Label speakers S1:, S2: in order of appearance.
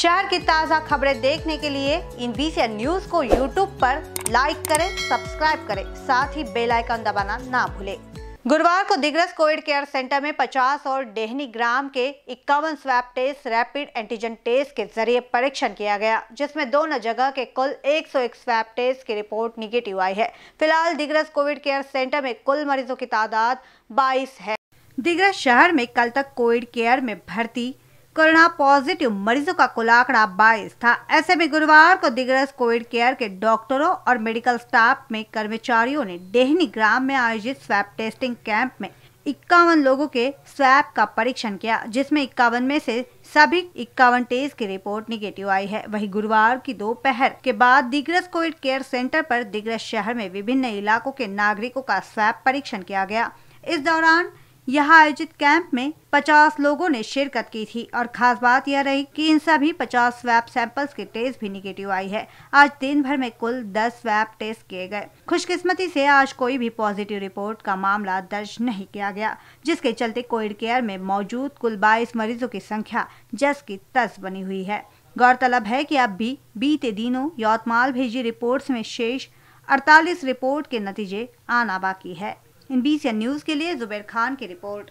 S1: शहर की ताज़ा खबरें देखने के लिए इन बीसी न्यूज को यूट्यूब पर लाइक करें सब्सक्राइब करें साथ ही बेल आइकन दबाना ना भूलें गुरुवार को दिग्रस कोविड केयर सेंटर में 50 और डेहनी ग्राम के इक्यावन swab test rapid antigen test के जरिए परीक्षण किया गया जिसमें दोनों जगह के कुल 101 स्वैप टेस्ट की रिपोर्ट निगेटिव आई है फिलहाल दिग्रस कोविड केयर सेंटर में कुल मरीजों की तादाद बाईस है दिग्रस शहर में कल तक कोविड केयर में भर्ती कोरोना पॉजिटिव मरीजों का कुल आंकड़ा बाईस था ऐसे में गुरुवार को दिग्रस कोविड केयर के डॉक्टरों और मेडिकल स्टाफ में कर्मचारियों ने डेहनी ग्राम में आयोजित स्वैप टेस्टिंग कैंप में इक्यावन लोगों के स्वैप का परीक्षण किया जिसमें इक्यावन में से सभी इक्यावन टेस्ट की रिपोर्ट निगेटिव आई है वही गुरुवार की दोपहर के बाद दिग्रस कोविड केयर सेंटर पर दिग्रस शहर में विभिन्न इलाकों के नागरिकों का स्वैप परीक्षण किया गया इस दौरान यहाँ आयोजित कैंप में 50 लोगों ने शिरकत की थी और खास बात यह रही कि इन सभी 50 स्वैप सैंपल्स के टेस्ट भी निगेटिव आई है आज दिन भर में कुल 10 स्वैप टेस्ट किए गए खुशकिस्मती से आज कोई भी पॉजिटिव रिपोर्ट का मामला दर्ज नहीं किया गया जिसके चलते कोविड केयर में मौजूद कुल 22 मरीजों की संख्या जस की तस बनी हुई है गौरतलब है की अब भी बीते दिनों यौतमाल भेजी रिपोर्ट में शेष अड़तालीस रिपोर्ट के नतीजे आना बाकी है इन बीसी न्यूज़ के लिए जुबैर खान की रिपोर्ट